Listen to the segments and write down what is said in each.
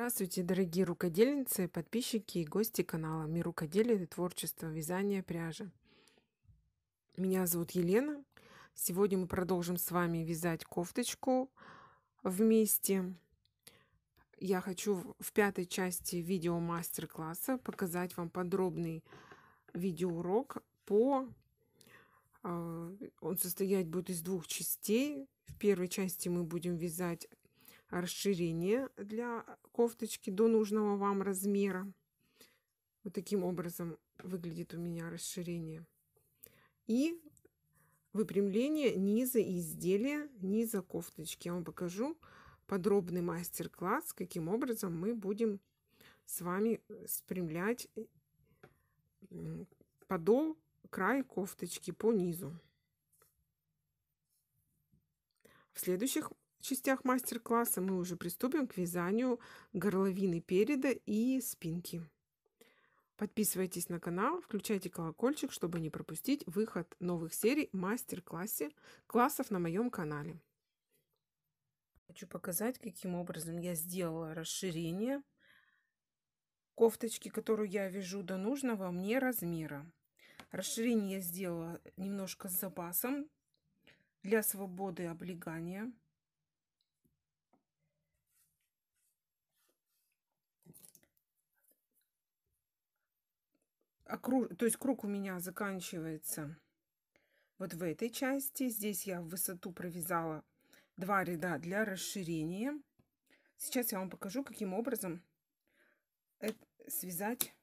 Здравствуйте, дорогие рукодельницы, подписчики и гости канала Мир рукоделия, творчество, вязание, пряжи. Меня зовут Елена. Сегодня мы продолжим с вами вязать кофточку вместе. Я хочу в пятой части видео мастер-класса показать вам подробный видеоурок по... Э, он состоять будет из двух частей. В первой части мы будем вязать расширение для кофточки до нужного вам размера. Вот таким образом выглядит у меня расширение. И выпрямление низа изделия низа кофточки. Я вам покажу подробный мастер-класс, каким образом мы будем с вами спрямлять подол, край кофточки по низу. В следующих частях мастер-класса мы уже приступим к вязанию горловины переда и спинки. Подписывайтесь на канал, включайте колокольчик, чтобы не пропустить выход новых серий мастер-классе классов на моем канале. Хочу показать, каким образом я сделала расширение кофточки, которую я вяжу до нужного мне размера. Расширение я сделала немножко с запасом для свободы облегания. окруж... то есть круг у меня заканчивается вот в этой части. Здесь я в высоту провязала два ряда для расширения. Сейчас я вам покажу, каким образом связать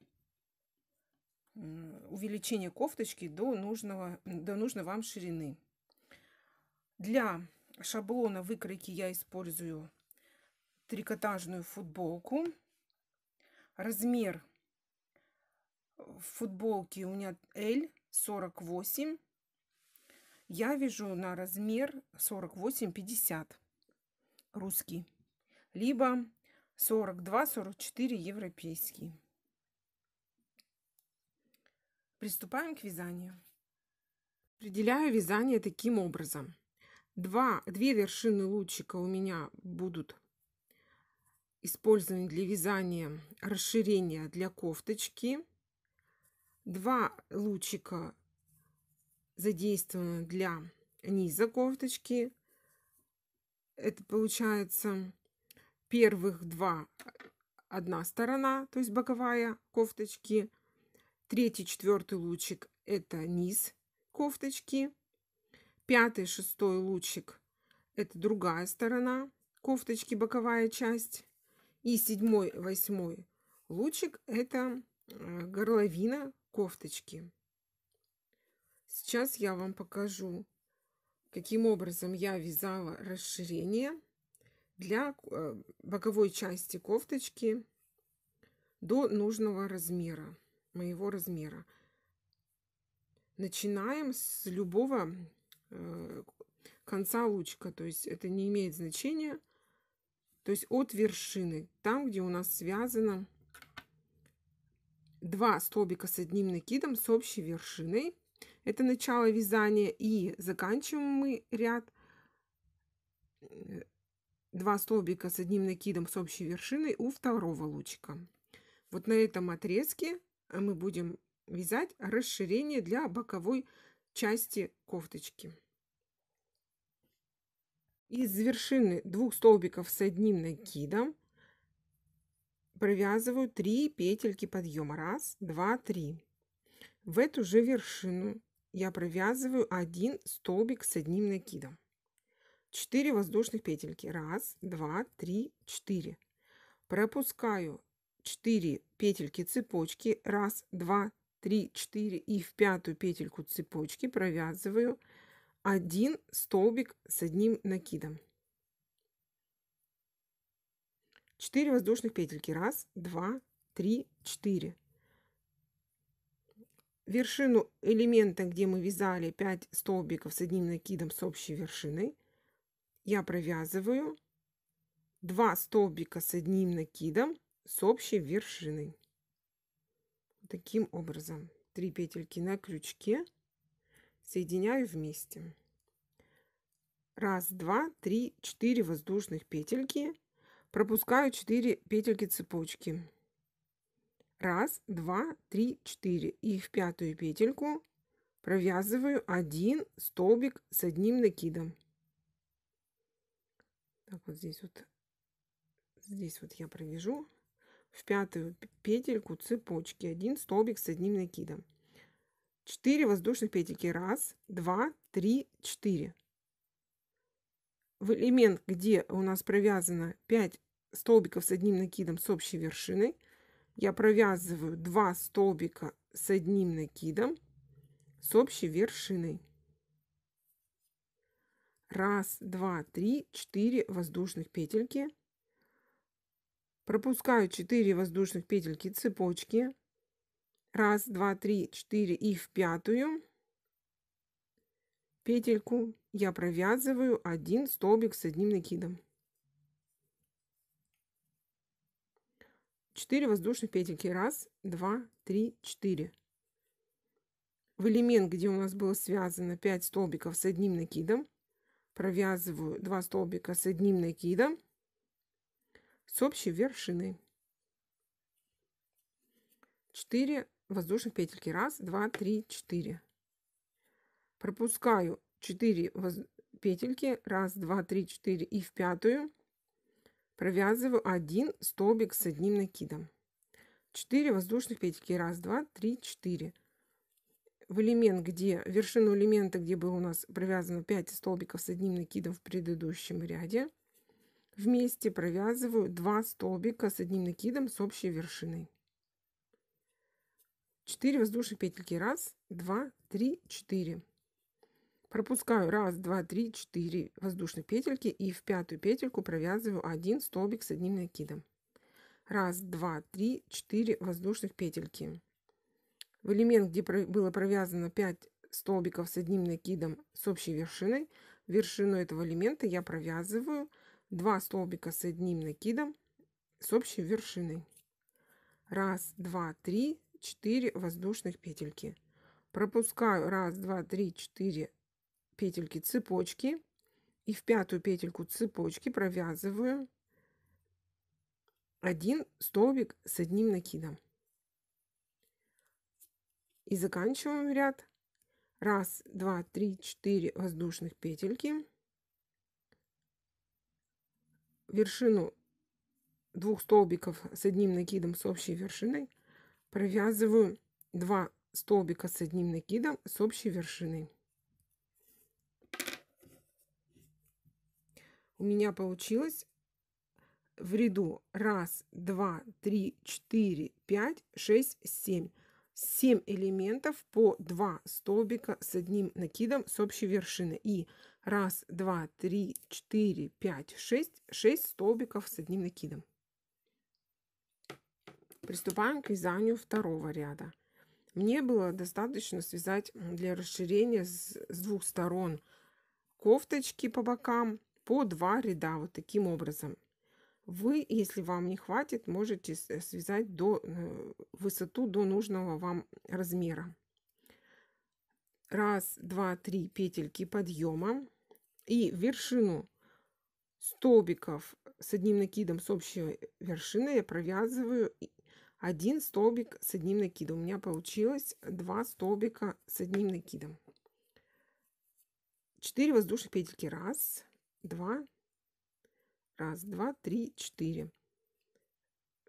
увеличение кофточки до, нужного, до нужной вам ширины. Для шаблона выкройки я использую трикотажную футболку. Размер в футболке у меня L 48. Я вяжу на размер 48-50 русский. Либо 42-44 европейский. Приступаем к вязанию. Определяю вязание таким образом. Два, две вершины лучика у меня будут использованы для вязания расширения для кофточки. Два лучика задействованы для низа кофточки. Это получается первых два одна сторона, то есть боковая кофточки. Третий, четвертый лучик – это низ кофточки. Пятый, шестой лучик – это другая сторона кофточки, боковая часть. И седьмой, восьмой лучик – это э, горловина кофточки. Сейчас я вам покажу, каким образом я вязала расширение для э, боковой части кофточки до нужного размера, моего размера. Начинаем с любого э, конца лучка, то есть это не имеет значения, то есть от вершины, там, где у нас связано два столбика с одним накидом с общей вершиной. Это начало вязания. И заканчиваем мы ряд два столбика с одним накидом с общей вершиной у второго лучика. Вот на этом отрезке э, мы будем вязать расширение для боковой части кофточки. Из вершины двух столбиков с одним накидом провязываю 3 петельки подъема. Раз, два, три. В эту же вершину я провязываю один столбик с одним накидом. 4 воздушных петельки. Раз, два, три, четыре. Пропускаю 4 петельки цепочки. Раз, два, три, четыре. И в пятую петельку цепочки провязываю один столбик с одним накидом. 4 воздушных петельки. Раз, два, три, четыре. Вершину элемента, где мы вязали 5 столбиков с одним накидом с общей вершиной, я провязываю 2 столбика с одним накидом с общей вершиной. Таким образом, 3 петельки на крючке соединяю вместе. Раз, два, три, четыре воздушных петельки пропускаю 4 петельки цепочки 1 2 3 4 и в пятую петельку провязываю один столбик с одним накидом так вот здесь вот здесь вот я провяжу в пятую петельку цепочки один столбик с одним накидом 4 воздушных петельки 1 2 3 4 в элемент где у нас провязано 5 столбиков с одним накидом с общей вершиной. Я провязываю 2 столбика с одним накидом с общей вершиной. Раз, два, три, четыре воздушных петельки. Пропускаю 4 воздушных петельки цепочки. Раз, два, три, четыре и в пятую петельку я провязываю один столбик с одним накидом. 4 воздушных петельки. Раз, два, три, четыре. В элемент, где у нас было связано 5 столбиков с одним накидом, провязываю 2 столбика с одним накидом с общей вершины. 4 воздушных петельки. Раз, два, три, четыре. Пропускаю 4 воз... петельки. Раз, два, три, четыре и в пятую. Провязываю один столбик с одним накидом. 4 воздушных петельки. Раз, два, три, четыре. В элемент, где вершину элемента, где было у нас провязано 5 столбиков с одним накидом в предыдущем ряде, вместе провязываю 2 столбика с одним накидом с общей вершиной. 4 воздушных петельки. 1, 2, 3, 4 пропускаю раз, два, три, четыре воздушных петельки и в пятую петельку провязываю один столбик с одним накидом. Раз, два, три, четыре воздушных петельки. В элемент, где было провязано 5 столбиков с одним накидом с общей вершиной, вершину этого элемента я провязываю 2 столбика с одним накидом с общей вершиной. Раз, два, три, четыре воздушных петельки. Пропускаю раз, два, три, четыре петельки цепочки и в пятую петельку цепочки провязываю один столбик с одним накидом и заканчиваем ряд раз два три четыре воздушных петельки вершину двух столбиков с одним накидом с общей вершиной провязываю 2 столбика с одним накидом с общей вершиной у меня получилось в ряду 1, 2, 3, 4, 5, 6, 7. 7 элементов по 2 столбика с одним накидом с общей вершины. И 1, 2, 3, 4, 5, 6, 6 столбиков с одним накидом. Приступаем к вязанию второго ряда. Мне было достаточно связать для расширения с двух сторон кофточки по бокам по два ряда вот таким образом. Вы, если вам не хватит, можете э, связать до, э, высоту до нужного вам размера. Раз, два, три петельки подъема и вершину столбиков с одним накидом с общей вершины я провязываю один столбик с одним накидом. У меня получилось два столбика с одним накидом. 4 воздушных петельки. Раз, два, раз, два, три, четыре.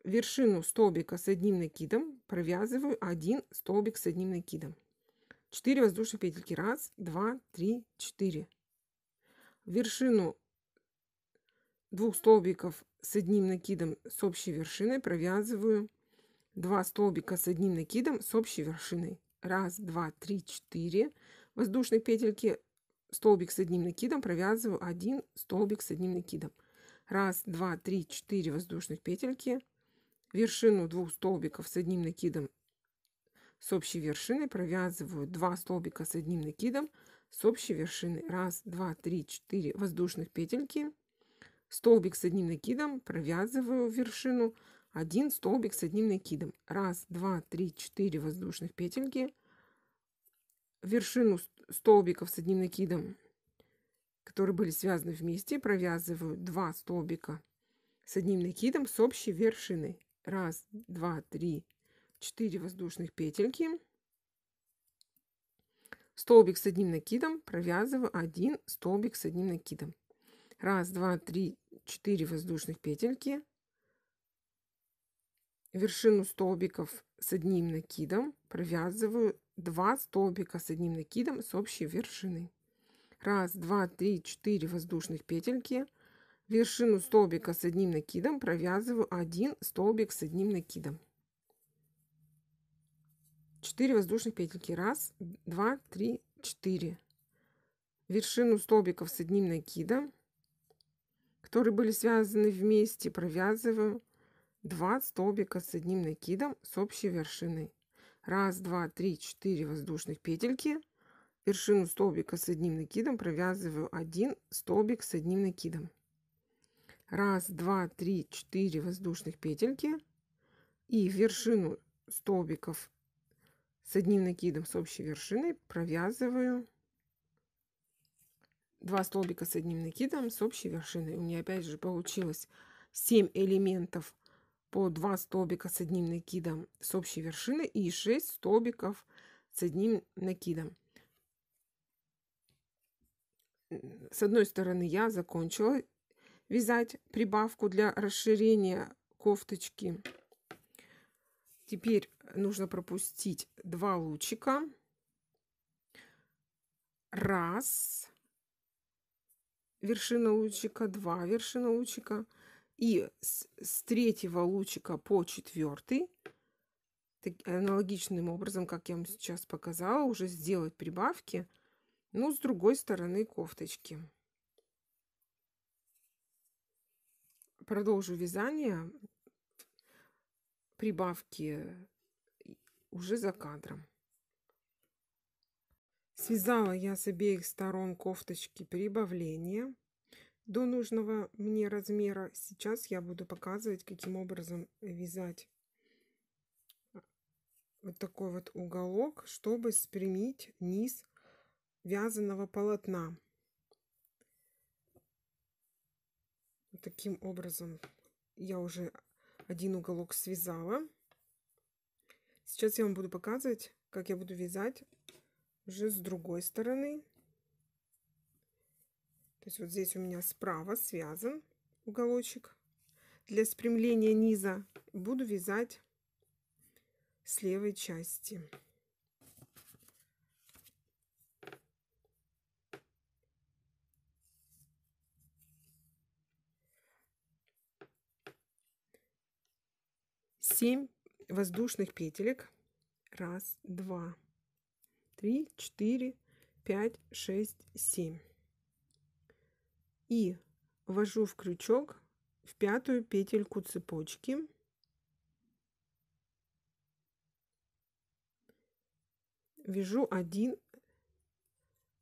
Вершину столбика с одним накидом провязываю один столбик с одним накидом. 4 воздушные петельки. Раз, два, три, четыре. Вершину двух столбиков с одним накидом с общей вершиной провязываю 2 столбика с одним накидом с общей вершиной. Раз, два, три, четыре воздушные петельки столбик с одним накидом провязываю один столбик с одним накидом. Раз, два, три, четыре воздушных петельки. Вершину двух столбиков с одним накидом с общей вершины провязываю 2 столбика с одним накидом с общей вершины 1 2 3 4 воздушных петельки столбик с одним накидом провязываю вершину 1 столбик с одним накидом 1 2 3 4 воздушных петельки вершину столбиков с одним накидом, которые были связаны вместе, провязываю два столбика с одним накидом с общей вершины. Раз, два, три, четыре воздушных петельки. Столбик с одним накидом провязываю один столбик с одним накидом. Раз, два, три, четыре воздушных петельки. Вершину столбиков с одним накидом провязываю 2 столбика с одним накидом с общей вершины. Раз, два, три, четыре воздушных петельки. Вершину столбика с одним накидом провязываю один столбик с одним накидом. 4 воздушных петельки. Раз, два, три, четыре. Вершину столбиков с одним накидом, которые были связаны вместе, провязываю 2 столбика с одним накидом с общей вершиной. Раз, два, три, четыре воздушных петельки. Вершину столбика с одним накидом провязываю один столбик с одним накидом. Раз, два, три, четыре воздушных петельки. И вершину столбиков с одним накидом с общей вершиной провязываю 2 столбика с одним накидом с общей вершиной. У меня опять же получилось 7 элементов по два столбика с одним накидом с общей вершины и 6 столбиков с одним накидом. С одной стороны я закончила вязать прибавку для расширения кофточки. Теперь нужно пропустить два лучика. Раз вершина лучика, два вершина лучика, и с, с третьего лучика по четвертый, так, аналогичным образом, как я вам сейчас показала, уже сделать прибавки, но с другой стороны кофточки. Продолжу вязание прибавки уже за кадром. Связала я с обеих сторон кофточки прибавления до нужного мне размера. Сейчас я буду показывать, каким образом вязать вот такой вот уголок, чтобы спрямить низ вязаного полотна. Вот таким образом я уже один уголок связала. Сейчас я вам буду показывать, как я буду вязать уже с другой стороны. То есть вот здесь у меня справа связан уголочек. Для спрямления низа буду вязать с левой части. Семь воздушных петелек. Раз, два, три, четыре, пять, шесть, семь и ввожу в крючок в пятую петельку цепочки вяжу один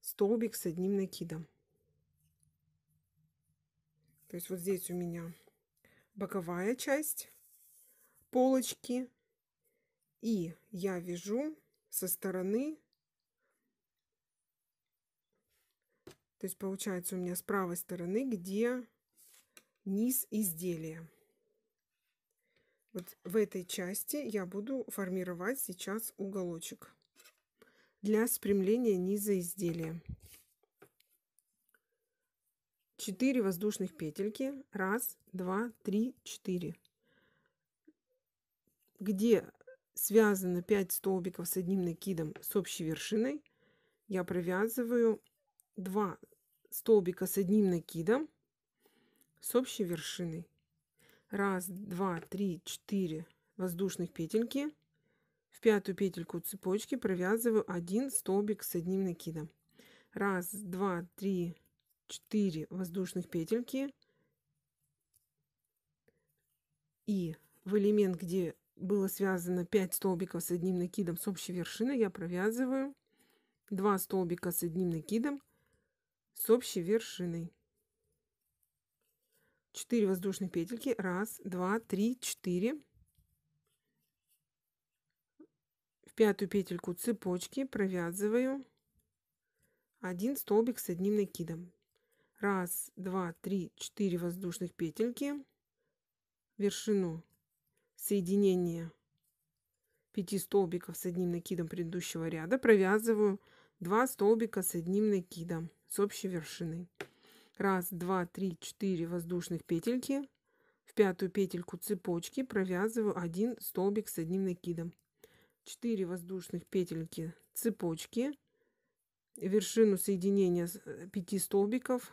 столбик с одним накидом то есть вот здесь у меня боковая часть полочки и я вяжу со стороны То есть получается у меня с правой стороны, где низ изделия. Вот в этой части я буду формировать сейчас уголочек для спрямления низа изделия. 4 воздушных петельки. Раз, два, три, четыре. Где связано 5 столбиков с одним накидом с общей вершиной, я провязываю два столбика с одним накидом с общей вершиной. Раз, два, три, четыре воздушных петельки. В пятую петельку цепочки провязываю один столбик с одним накидом. Раз, два, три, четыре воздушных петельки. И в элемент, где было связано 5 столбиков с одним накидом с общей вершины, я провязываю 2 столбика с одним накидом с общей вершиной. 4 воздушные петельки. Раз, два, три, четыре. В пятую петельку цепочки провязываю один столбик с одним накидом. Раз, два, три, четыре воздушных петельки. Вершину соединения 5 столбиков с одним накидом предыдущего ряда провязываю 2 столбика с одним накидом с общей вершиной. Раз, два, три, четыре воздушных петельки. В пятую петельку цепочки провязываю один столбик с одним накидом. 4 воздушных петельки цепочки. Вершину соединения 5 э, столбиков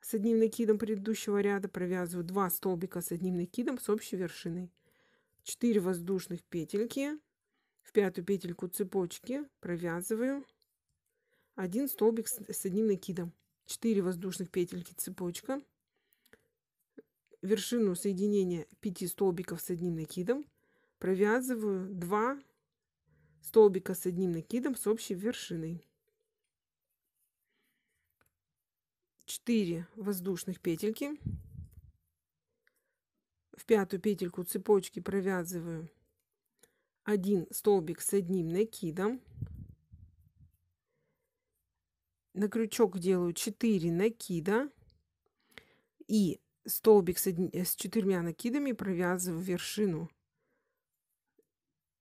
с одним накидом предыдущего ряда провязываю 2 столбика с одним накидом с общей вершиной. 4 воздушных петельки. В пятую петельку цепочки провязываю один столбик с одним накидом, 4 воздушных петельки цепочка, вершину соединения 5 столбиков с одним накидом, провязываю 2 столбика с одним накидом с общей вершиной. 4 воздушных петельки. В пятую петельку цепочки провязываю 1 столбик с одним накидом, на крючок делаю 4 накида и столбик с, э, с четырьмя накидами провязываю вершину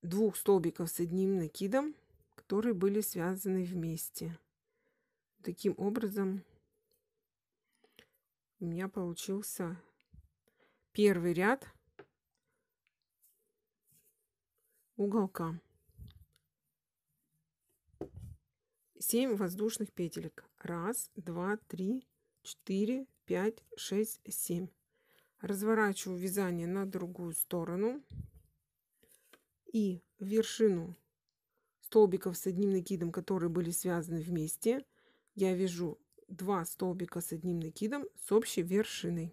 двух столбиков с одним накидом, которые были связаны вместе. Таким образом у меня получился первый ряд уголка. 7 воздушных петелек. Раз, два, три, четыре, пять, шесть, семь. Разворачиваю вязание на другую сторону. И вершину столбиков с одним накидом, которые были связаны вместе, я вяжу 2 столбика с одним накидом с общей вершиной.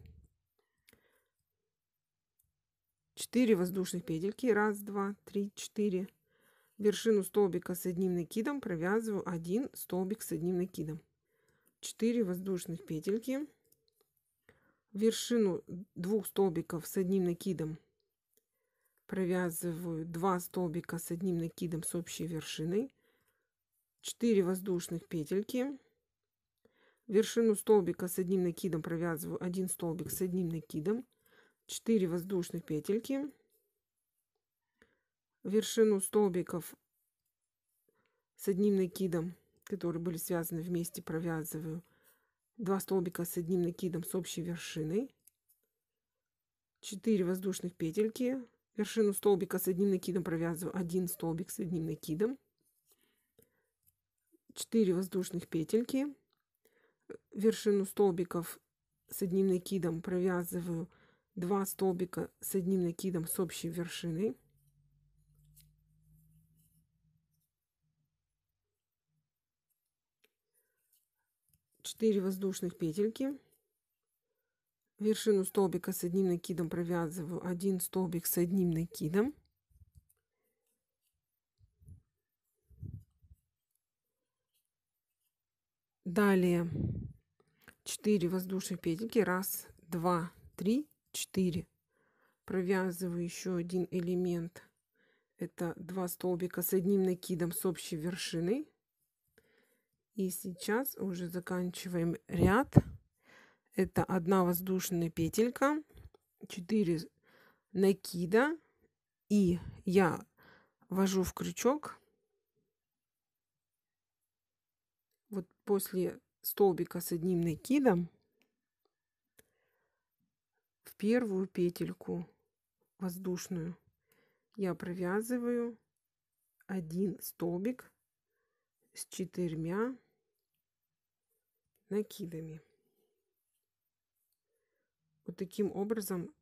4 воздушных петельки. 1, 2, 3, 4, вершину столбика с одним накидом провязываю один столбик с одним накидом 4 воздушных петельки вершину двух столбиков с одним накидом провязываю 2 столбика с одним накидом с общей вершиной 4 воздушных петельки вершину столбика с одним накидом провязываю один столбик с одним накидом 4 воздушных петельки вершину столбиков с одним накидом, которые были связаны вместе, провязываю. Два столбика с одним накидом с общей вершиной. 4 воздушных петельки. Вершину столбика с одним накидом провязываю один столбик с одним накидом. 4 воздушных петельки. Вершину столбиков с одним накидом провязываю 2 столбика с одним накидом с общей вершиной. 4 воздушных петельки вершину столбика с одним накидом провязываю один столбик с одним накидом далее 4 воздушные петельки раз два три четыре провязываю еще один элемент это два столбика с одним накидом с общей вершиной и сейчас уже заканчиваем ряд. Это одна воздушная петелька, 4 накида. И я вожу в крючок. Вот после столбика с одним накидом в первую петельку воздушную я провязываю один столбик с четырьмя накидами. Вот таким образом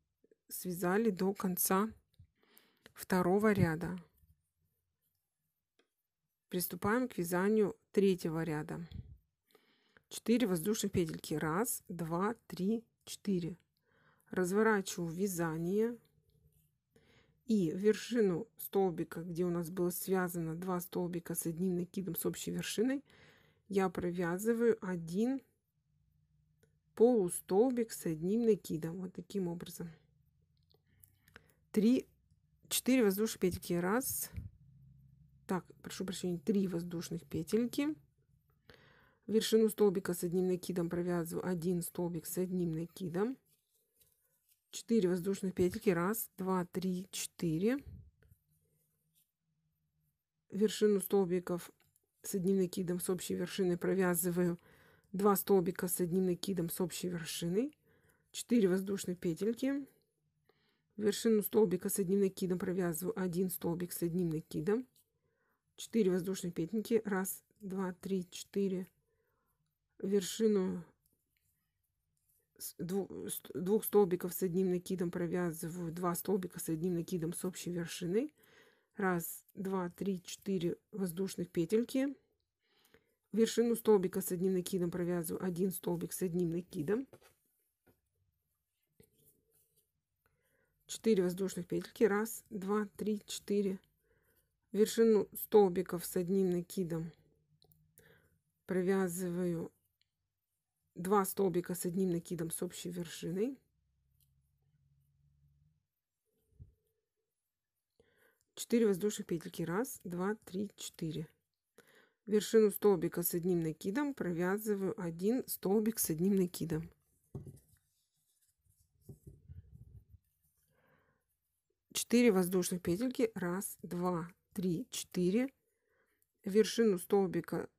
связали до конца второго ряда. Приступаем к вязанию третьего ряда. 4 воздушных петельки. Раз, два, три, четыре. Разворачиваю вязание и вершину столбика, где у нас было связано два столбика с одним накидом с общей вершиной, я провязываю один полустолбик с одним накидом. Вот таким образом. 3, 4 воздушных петельки. Раз. Так, прошу прощения, 3 воздушных петельки. Вершину столбика с одним накидом провязываю один столбик с одним накидом. 4 воздушных петельки. Раз, два, три, четыре. Вершину столбиков с одним накидом с общей вершины провязываю 2 столбика с одним накидом с общей вершины, 4 воздушные петельки, вершину столбика с одним накидом провязываю 1 столбик с одним накидом, 4 воздушные петельки, 1, 2, 3, 4, вершину двух столбиков с одним накидом провязываю 2 столбика с одним накидом с общей вершины, Раз, два, три, четыре воздушных петельки. Вершину столбика с одним накидом провязываю один столбик с одним накидом. 4 воздушных петельки. Раз, два, три, четыре. Вершину столбиков с одним накидом провязываю 2 столбика с одним накидом с общей вершиной. 4 воздушных петельки. Раз, два, три, четыре. Вершину столбика с одним накидом провязываю один столбик с одним накидом. Четыре воздушных петельки. Раз, два, три, четыре. Вершину столбика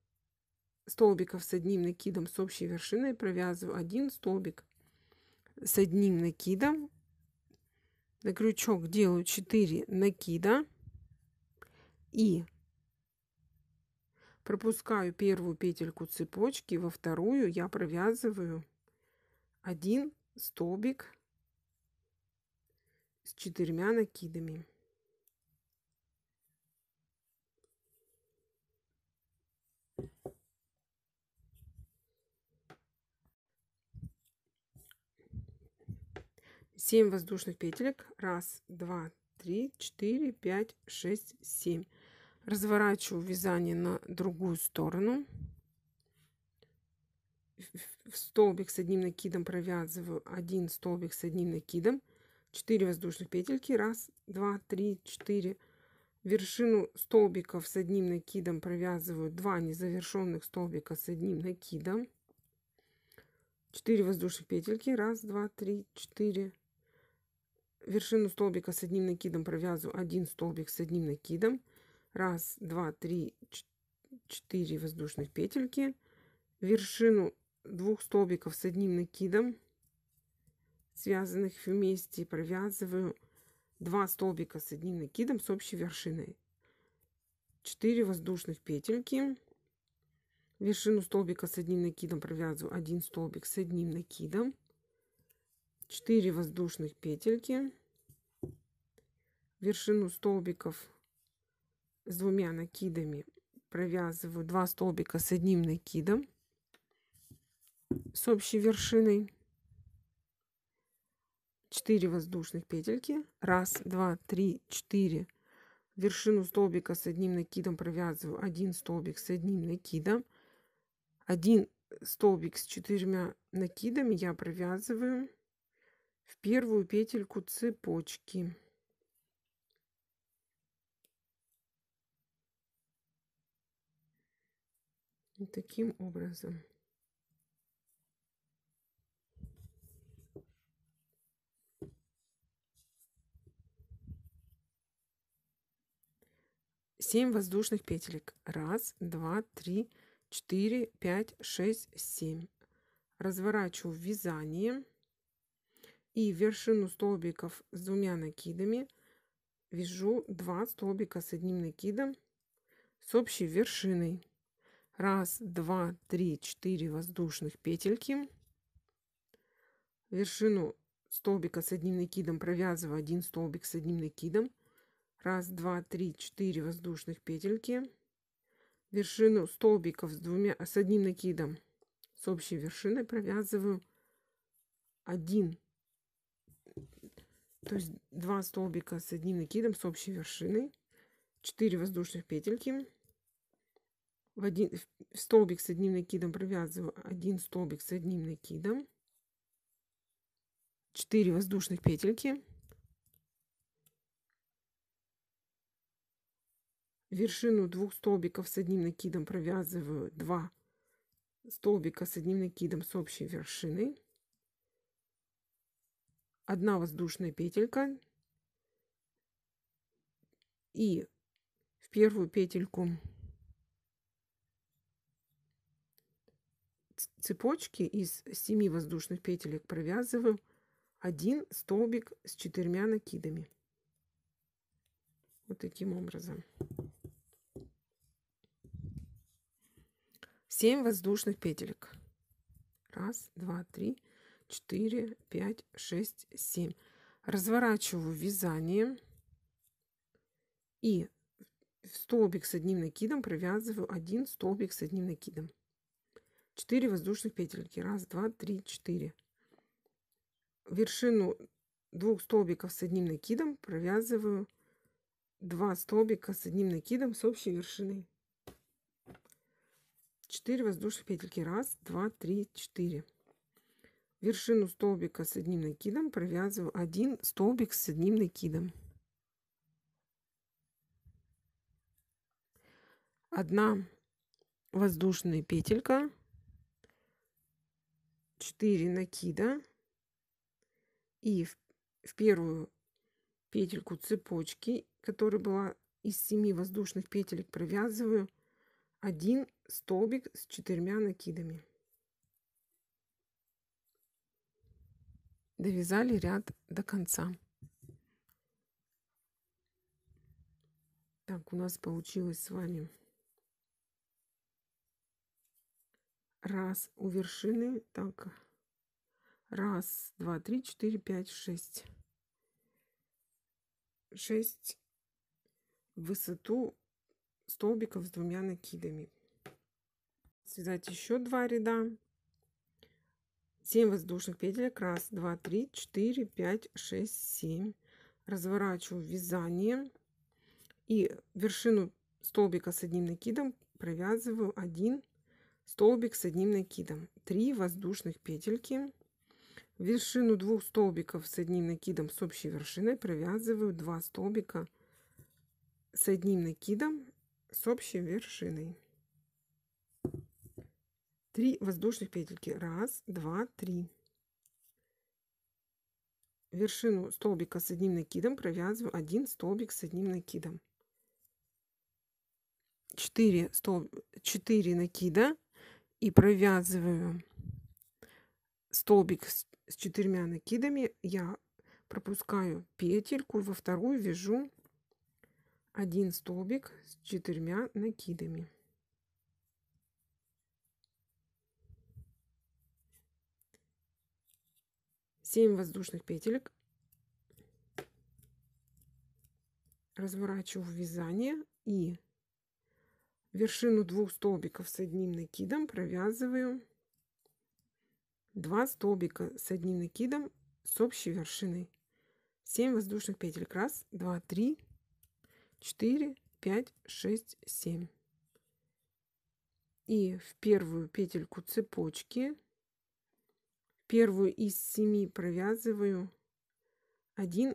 столбиков с одним накидом с общей вершиной провязываю один столбик с одним накидом на крючок делаю 4 накида и пропускаю первую петельку цепочки во вторую я провязываю один столбик с четырьмя накидами 7 воздушных петелек. Раз, два, три, четыре, пять, шесть, семь. Разворачиваю вязание на другую сторону. В столбик с одним накидом провязываю один столбик с одним накидом. 4 воздушных петельки. Раз, два, три, четыре. Вершину столбиков с одним накидом провязываю 2 незавершенных столбика с одним накидом. 4 воздушных петельки 1 2 3 4 вершину столбика с одним накидом провязываю один столбик с одним накидом. Раз, два, три, четыре воздушных петельки. Вершину двух столбиков с одним накидом, связанных вместе, провязываю два столбика с одним накидом с общей вершиной. 4 воздушных петельки. Вершину столбика с одним накидом провязываю один столбик с одним накидом. 4 воздушных петельки вершину столбиков с двумя накидами провязываю 2 столбика с одним накидом с общей вершиной 4 воздушных петельки 1 2 3 4 вершину столбика с одним накидом провязываю 1 столбик с одним накидом 1 столбик с четырьмя накидами я провязываю в первую петельку цепочки вот таким образом семь воздушных петелек раз два три четыре пять шесть семь разворачиваю вязание и вершину столбиков с двумя накидами вяжу 2 столбика с одним накидом с общей вершиной. Раз, два, три, четыре воздушных петельки. Вершину столбика с одним накидом провязываю один столбик с одним накидом. Раз, два, три, четыре воздушных петельки. Вершину столбиков с двумя, с одним накидом с общей вершиной провязываю один то есть два столбика с одним накидом с общей вершиной, 4 воздушных петельки, в, один, в столбик с одним накидом провязываю один столбик с одним накидом, 4 воздушных петельки, вершину двух столбиков с одним накидом провязываю 2 столбика с одним накидом с общей вершиной, одна воздушная петелька и в первую петельку цепочки из 7 воздушных петелек провязываю один столбик с четырьмя накидами вот таким образом 7 воздушных петелек раз два три 4, 5, 6, 7. Разворачиваю вязание и столбик с одним накидом провязываю один столбик с одним накидом. 4 воздушных петельки. Раз, два, три, четыре. Вершину двух столбиков с одним накидом провязываю 2 столбика с одним накидом с общей вершиной 4 воздушных петельки. Раз, два, три, четыре вершину столбика с одним накидом провязываю один столбик с одним накидом. Одна воздушная петелька, 4 накида и в, в первую петельку цепочки, которая была из 7 воздушных петелек, провязываю один столбик с четырьмя накидами. довязали ряд до конца. Так, у нас получилось с вами раз у вершины, так, раз, два, три, четыре, пять, шесть. Шесть в высоту столбиков с двумя накидами. Связать еще два ряда. 7 воздушных петелек. Раз, два, три, четыре, пять, шесть, семь. Разворачиваю вязание и вершину столбика с одним накидом провязываю один столбик с одним накидом. 3 воздушных петельки. Вершину двух столбиков с одним накидом с общей вершиной провязываю 2 столбика с одним накидом с общей вершиной. 3 воздушных петельки. Раз, два, три. Вершину столбика с одним накидом провязываю один столбик с одним накидом. 4, столб... 4 накида и провязываю столбик с, с четырьмя накидами. Я пропускаю петельку, во вторую вяжу один столбик с четырьмя накидами. 7 воздушных петелек. Разворачиваю вязание и вершину двух столбиков с одним накидом провязываю 2 столбика с одним накидом с общей вершиной 7 воздушных петель раз два три 4 5 6 7 и в первую петельку цепочки Первую из семи провязываю один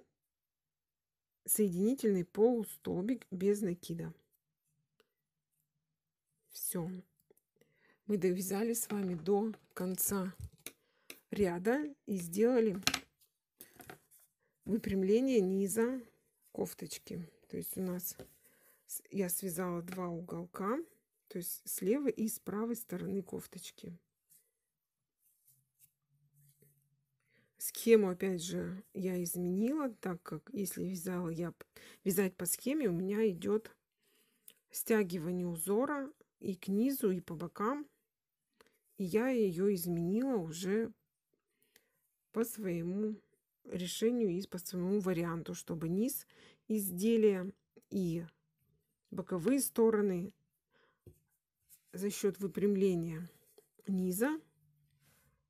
соединительный полустолбик без накида. Все. Мы довязали с вами до конца ряда и сделали выпрямление низа кофточки. То есть у нас я связала два уголка, то есть с левой и с правой стороны кофточки. Схему, опять же, я изменила, так как если вязала я вязать по схеме, у меня идет стягивание узора и к низу, и по бокам. И я ее изменила уже по своему решению и по своему варианту, чтобы низ изделия и боковые стороны за счет выпрямления низа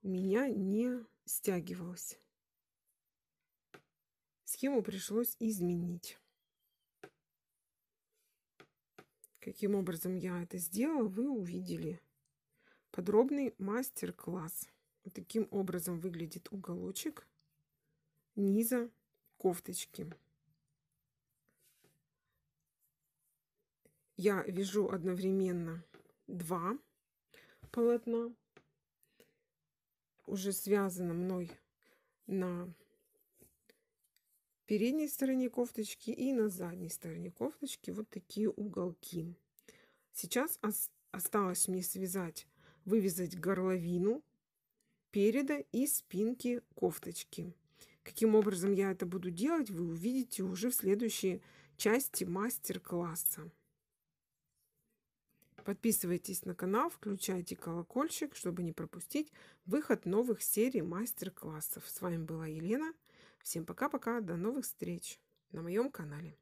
у меня не стягивалась. Схему пришлось изменить. Каким образом я это сделала, вы увидели. Подробный мастер-класс. Вот таким образом выглядит уголочек низа кофточки. Я вяжу одновременно два полотна уже связано мной на передней стороне кофточки и на задней стороне кофточки вот такие уголки. Сейчас осталось мне связать, вывязать горловину переда и спинки кофточки. Каким образом я это буду делать, вы увидите уже в следующей части мастер-класса. Подписывайтесь на канал, включайте колокольчик, чтобы не пропустить выход новых серий мастер-классов. С вами была Елена. Всем пока-пока, до новых встреч на моем канале.